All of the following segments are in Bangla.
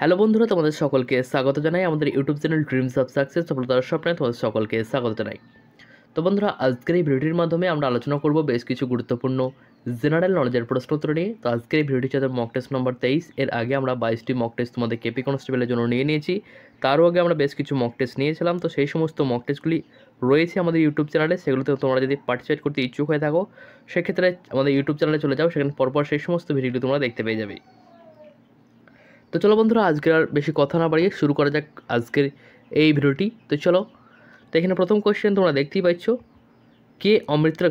হ্যালো বন্ধুরা তোমাদের সকলকে স্বাগত জানাই আমাদের YouTube channel Dreams of Success সফলতার স্বপ্নে তোমাদের সকলকে স্বাগত জানাই তো বন্ধুরা আজকের এই ভিডিওটির মাধ্যমে আমরা আলোচনা করব বেশ কিছু গুরুত্বপূর্ণ জেনারেল নলেজের প্রশ্নোত্তর নিয়ে তো আজকের এই ভিডিওটি যাদের মক টেস্ট নম্বর তেইশ এর আগে আমরা বাইশটি মক টেস্ট তোমাদের কেপি কনস্টেবলের জন্য নিয়ে নিয়েছি তারও আগে আমরা বেশ কিছু মক টেস্ট নিয়েছিলাম তো সেই সমস্ত মক টেস্টগুলি রয়েছে আমাদের ইউটিউব চ্যানেলে সেগুলোতে তোমরা যদি পার্টিসিপেট করতে ইচ্ছুক হয়ে থাকো সেক্ষেত্রে আমাদের ইউটিউব চ্যানেলে চলে যাও সেখানে পরপর সেই সমস্ত ভিডিওগুলি তোমরা দেখতে পেয়ে যাবে তো চলো বন্ধুরা আজকের আর বেশি কথা না বাড়িয়ে শুরু করা যাক আজকের এই ভিডিওটি তো চলো তো এখানে প্রথম কোয়েশ্চেন তোমরা দেখতেই পাচ্ছ কে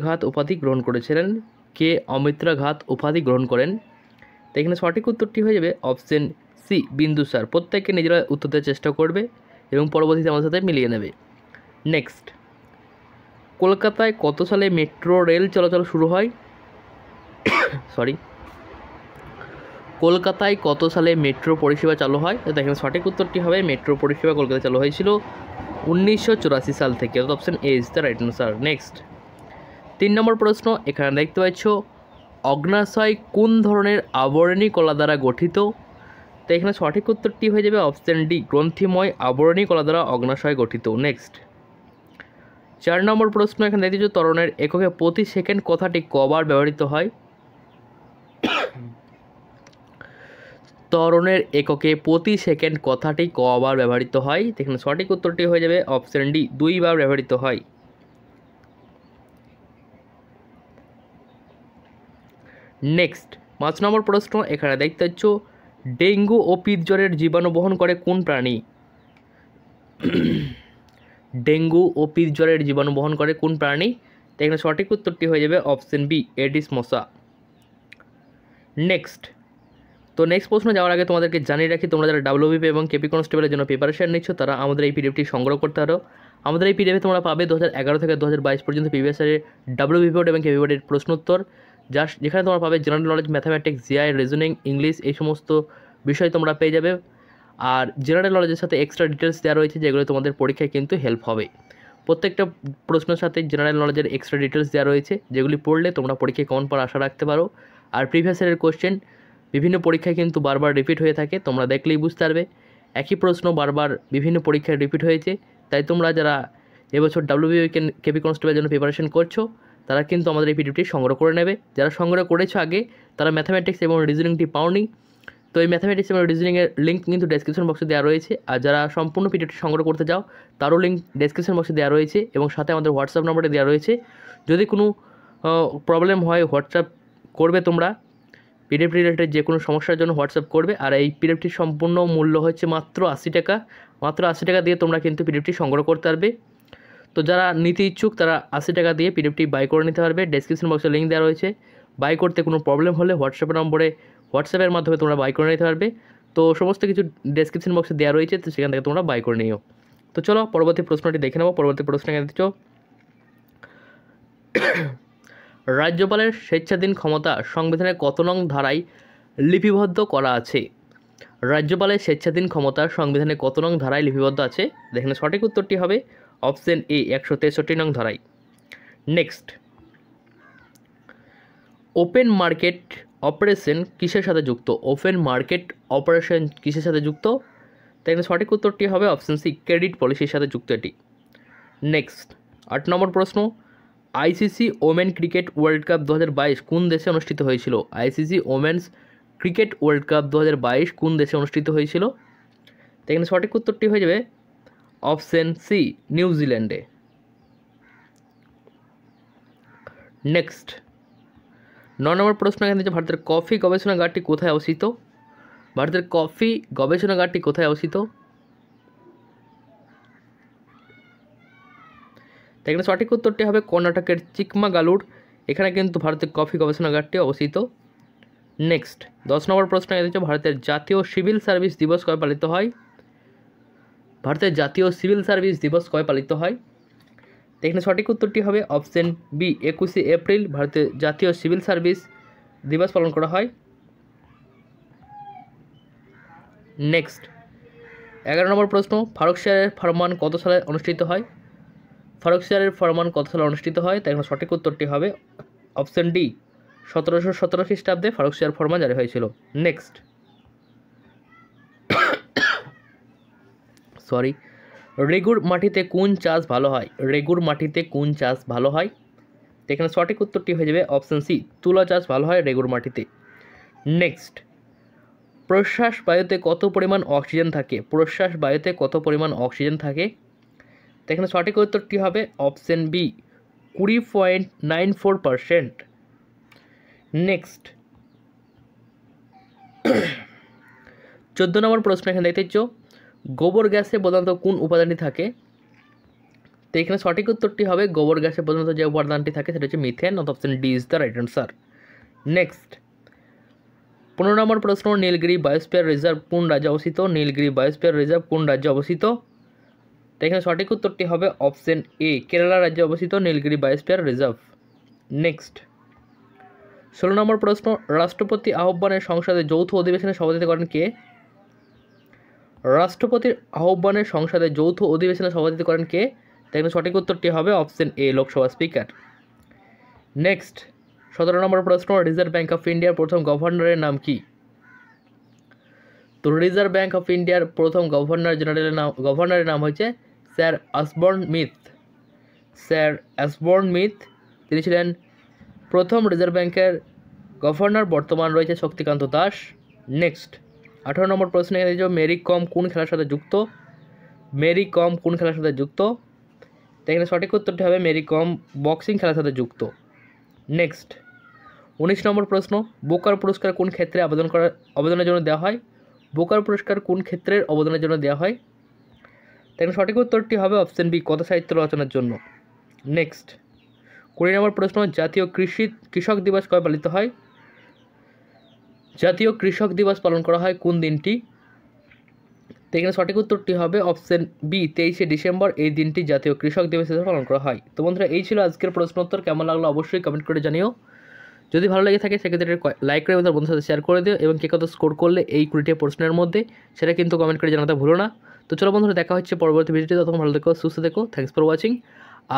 ঘাত উপাধি গ্রহণ করেছিলেন কে ঘাত উপাধি গ্রহণ করেন তো এখানে সঠিক উত্তরটি হয়ে যাবে অপশন সি বিন্দু স্যার প্রত্যেককে নিজেরা উত্তর দেওয়ার চেষ্টা করবে এবং পরবর্তীতে আমার সাথে মিলিয়ে নেবে নেক্সট কলকাতায় কত সালে মেট্রো রেল চলাচল শুরু হয় সরি কলকাতায় কত সালে মেট্রো পরিষেবা চালু হয় তো দেখেন সঠিক উত্তরটি হবে মেট্রো পরিষেবা কলকাতায় চালু হয়েছিল উনিশশো সাল থেকে অর্থাৎ option A is the right answer next তিন নম্বর প্রশ্ন এখানে দেখতে পাচ্ছ অগ্নাশয় কোন ধরনের আবরণী কলা দ্বারা গঠিত তো এখানে সঠিক উত্তরটি হয়ে যাবে অপশান ডি গ্রন্থিময় আবরণী কলা দ্বারা অগ্নাশয় গঠিত নেক্সট চার নম্বর প্রশ্ন এখানে দেখতে তরণের এককে প্রতি সেকেন্ড কথাটি কবার ব্যবহৃত হয় ত্বরণের এককে প্রতি সেকেন্ড কথাটি কবার ব্যবহৃত হয় দেখুন সঠিক উত্তরটি হয়ে যাবে অপশন ডি দুইবার ব্যবহৃত হয় নেক্সট পাঁচ নম্বর প্রশ্ন এখানে দেখতে পাচ্ছ ডেঙ্গু ও পিতজ্বরের জীবাণু বহন করে কোন প্রাণী ডেঙ্গু ও পিতজ্বরের জীবাণু বহন করে কোন প্রাণী এখানে সঠিক উত্তরটি হয়ে যাবে অপশন বি এডিস মশা নেক্সট তো নেক্সট প্রশ্ন যাওয়ার আগে তোমাদেরকে জানিয়ে রাখি তোমরা যারা ডাব্লিউবিপি এবং কেপি কনস্টেবলের জন্য প্রিপারেশন নিচ্ছ তারা আমাদের এই পিডিএফটি সংগ্রহ করতে পারো আমাদের এই পিডিএফে তোমরা পাবে দু থেকে দু পর্যন্ত প্রিভিয়াস ইয়ারের ডাব্লিউবিপি বোর্ড এবং কেপি বোর্ডের উত্তর যা যেখানে তোমরা পাবে general knowledge mathematics GI reasoning English এই সমস্ত বিষয় তোমরা পেয়ে যাবে আর জেনারেল নলেজের সাথে এক্সট্রা ডিটেলস দেওয়া রয়েছে যেগুলো তোমাদের পরীক্ষায় কিন্তু হেল্প হবে প্রত্যেকটা প্রশ্নের সাথে জেনারেল নলেজের এক্সট্রা ডিটেলস দেওয়া রয়েছে যেগুলি পড়লে তোমরা পরীক্ষায় কমন পর আশা রাখতে পারো আর প্রিভিয়াস ইয়ারের কোশ্চেন বিভিন্ন পরীক্ষায় কিন্তু বারবার রিপিট হয়ে থাকে তোমরা দেখলেই বুঝতে পারবে একই প্রশ্ন বারবার বিভিন্ন পরীক্ষায় রিপিট হয়েছে তাই তোমরা যারা এবছর ডাব্লিউবি কেপি কনস্টেবলের জন্য প্রিপারেশন করছো তারা কিন্তু আমাদের এই ভিডিওটি সংগ্রহ করে নেবে যারা সংগ্রহ করেছো আগে তারা ম্যাথামেটিক্স এবং রিজনিংটি পাওনি তো এই ম্যাথামেটিক্স এবং রিজনিংয়ের লিঙ্ক কিন্তু ডেসক্রিপশন বক্সে দেওয়া রয়েছে আর যারা সম্পূর্ণ পিডিএফটি সংগ্রহ করতে যাও তারও লিঙ্ক ডেসক্রিপশন বক্সে দেওয়া রয়েছে এবং সাথে আমাদের হোয়াটসঅ্যাপ নম্বরে দেওয়া রয়েছে যদি কোনো প্রবলেম হয় হোয়াটসঅ্যাপ করবে তোমরা পিডিএফ রিলেটেড যে কোনো সমস্যার জন্য হোয়াটসঅ্যাপ করবে আর এই পিডিএফটির সম্পূর্ণ মূল্য হচ্ছে মাত্র আশি টাকা মাত্র আশি টাকা দিয়ে তোমরা কিন্তু পিডিএফটি সংগ্রহ করতে পারবে তো যারা নিতে ইচ্ছুক তারা আশি টাকা দিয়ে পিডিএফটি বাই করে নিতে পারবে ডেসক্রিপশন বক্সে লিঙ্ক দেওয়া রয়েছে বাই করতে কোনো প্রবলেম হলে হোয়াটসঅ্যাপ নম্বরে হোয়াটসঅ্যাপের মাধ্যমে তোমরা বাই করে নিতে পারবে তো সমস্ত কিছু ডেসক্রিপশন বক্সে দেওয়া রয়েছে তো সেখান থেকে তোমরা বাই করে নিও তো চলো পরবর্তী প্রশ্নটি দেখে নেবো পরবর্তী প্রশ্নটি দিচ্ছ রাজ্যপালের স্বেচ্ছাধীন ক্ষমতা সংবিধানের কত নং ধারায় লিপিবদ্ধ করা আছে রাজ্যপালের স্বেচ্ছাধীন ক্ষমতা সংবিধানের কত নং ধারায় লিপিবদ্ধ আছে দেখেন সঠিক উত্তরটি হবে অপশন এ একশো তেষট্টি নং ধারায় নেক্সট ওপেন মার্কেট অপারেশন কিসের সাথে যুক্ত ওপেন মার্কেট অপারেশন কিসের সাথে যুক্ত তাই সঠিক উত্তরটি হবে অপশন সি ক্রেডিট পলিসির সাথে যুক্ত এটি নেক্সট আট নম্বর প্রশ্ন ICC women cricket world cup দু কোন দেশে অনুষ্ঠিত হয়েছিল ICC women's cricket world cup দু কোন দেশে অনুষ্ঠিত হয়েছিল এখানে সঠিক উত্তরটি হয়ে যাবে অপশন সি নিউজিল্যান্ডে নেক্সট ন নম্বর প্রশ্ন এখানে যে ভারতের কফি গবেষণাগারটি কোথায় অবস্থিত ভারতের কফি গবেষণাগারটি কোথায় অবস্থিত তাই এখানে সঠিক উত্তরটি হবে কর্ণাটকের চিকমাগালুর এখানে কিন্তু ভারতের কফি গবেষণাগারটি অবস্থিত নেক্সট দশ নম্বর প্রশ্ন এসেছে ভারতের জাতীয় সিভিল সার্ভিস দিবস কবে পালিত হয় ভারতের জাতীয় সিভিল সার্ভিস দিবস কবে পালিত হয় এখানে সঠিক উত্তরটি হবে অপশন বি একুশে এপ্রিল ভারতের জাতীয় সিভিল সার্ভিস দিবস পালন করা হয় নেক্সট এগারো নম্বর প্রশ্ন ফারুক শাহের ফরমান কত সালে অনুষ্ঠিত হয় ফারুকশিয়ারের ফরমান কত সালে অনুষ্ঠিত হয় তাই এখানে সঠিক উত্তরটি হবে অপশন ডি সতেরোশো সতেরো খ্রিস্টাব্দে ফারুকশিয়ার ফরমান জারি হয়েছিল নেক্সট সরি রেগুর মাটিতে কোন চাষ ভালো হয় রেগুর মাটিতে কোন চাষ ভালো হয় এখানে সঠিক উত্তরটি হয়ে যাবে অপশান সি তুলা চাষ ভালো হয় রেগুর মাটিতে নেক্সট প্রশ্বাস বায়ুতে কত পরিমাণ অক্সিজেন থাকে প্রশ্বাস বায়ুতে কত পরিমাণ অক্সিজেন থাকে তো এখানে সঠিক উত্তরটি হবে অপশন বি কুড়ি point nine four percent next চোদ্দো নম্বর প্রশ্ন এখানে দেখতেছ গোবর গ্যাসে প্রধানত কোন উপাদানটি থাকে তো এখানে সঠিক উত্তরটি হবে গোবর গ্যাসে প্রধানত যে উপাদানটি থাকে সেটা হচ্ছে মিথেন অথ option D is the right answer next পনেরো নম্বর প্রশ্ন নীলগিরি বায়োস্পিয়ার রিজার্ভ কোন রাজ্যে অবস্থিত নীলগিরি বায়োস্পিয়ার রিজার্ভ কোন রাজ্যে অবস্থিত তো এখানে সঠিক উত্তরটি হবে অপশন এ কেরালা রাজ্যে অবস্থিত নীলগিরি বায়োস্পিয়ার রিজার্ভ নেক্সট ষোলো নম্বর প্রশ্ন রাষ্ট্রপতি আহ্বানের সংসদে যৌথ অধিবেশনে সভাপতিত্ব করেন কে রাষ্ট্রপতির আহ্বানের সংসদে যৌথ অধিবেশনে সভাপতিত্ব করেন কে এখানে সঠিক উত্তরটি হবে option A Lok Sabha speaker next সতেরো নম্বর প্রশ্ন রিজার্ভ ব্যাঙ্ক অফ ইন্ডিয়ার প্রথম গভর্নরের নাম কি তো রিজার্ভ ব্যাঙ্ক অফ ইন্ডিয়ার প্রথম গভর্নর জেনারেলের নাম গভর্নরের নাম হচ্ছে Sir Osborne Smith Sir Osborne Smith তিনি ছিলেন প্রথম রিজার্ভ ব্যাংকের গভর্নর বর্তমান রয়েছে শক্তিকান্ত দাস নেক্সট আঠারো নম্বর প্রশ্ন এখানে মেরি কম কোন খেলার সাথে যুক্ত মেরি কম কোন খেলার সাথে যুক্ত এখানে সঠিক উত্তরটি হবে মেরি কম বক্সিং খেলার সাথে যুক্ত নেক্সট উনিশ নম্বর প্রশ্ন বোকার পুরস্কার কোন ক্ষেত্রে আবেদন করা আবেদনের জন্য দেওয়া হয় বোকার পুরস্কার কোন ক্ষেত্রের অবদানের জন্য দেওয়া হয় তাই সঠিক উত্তরটি হবে অপশন বি কথা সাহিত্য রচনার জন্য নেক্সট কুড়ি নম্বর প্রশ্ন জাতীয় কৃষি কৃষক দিবস কবে পালিত হয় জাতীয় কৃষক দিবস পালন করা হয় কোন দিনটি এখানে সঠিক উত্তরটি হবে অপশন বি তেইশে ডিসেম্বর এই দিনটি জাতীয় কৃষক দিবস হিসেবে পালন করা হয় তো বন্ধুরা এই ছিল আজকের প্রশ্ন উত্তর কেমন লাগলো অবশ্যই কমেন্ট করে জানিও যদি ভালো লাগে থাকে সেক্ষেত্রে লাইক করে তার বন্ধুর সাথে শেয়ার করে দিও এবং কে কত স্কোর করলে এই কুড়িটি প্রশ্নের মধ্যে সেটা কিন্তু কমেন্ট করে জানাতে ভুলো না তো চলো বন্ধুরা দেখা হচ্ছে পরবর্তী ভিডিওটি তখন ভালো দেখো সুস্থ দেখো থ্যাংকস ফর ওয়াচিং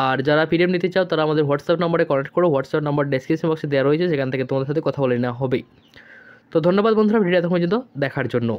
আর যারা পিডিএম নিতে চাও তারা আমাদের হোয়াটসঅ্যাপ নম্বরে কন্ট্যাক্ট করো হোয়াটসঅ্যাপ নম্বর ডেসক্রিপশন বক্সে দেওয়া রয়েছে সেখান থেকে তোমাদের সাথে কথা বলে নেওয়া হবেই তো ধন্যবাদ বন্ধুরা ভিডিও এখন পর্যন্ত দেখার জন্য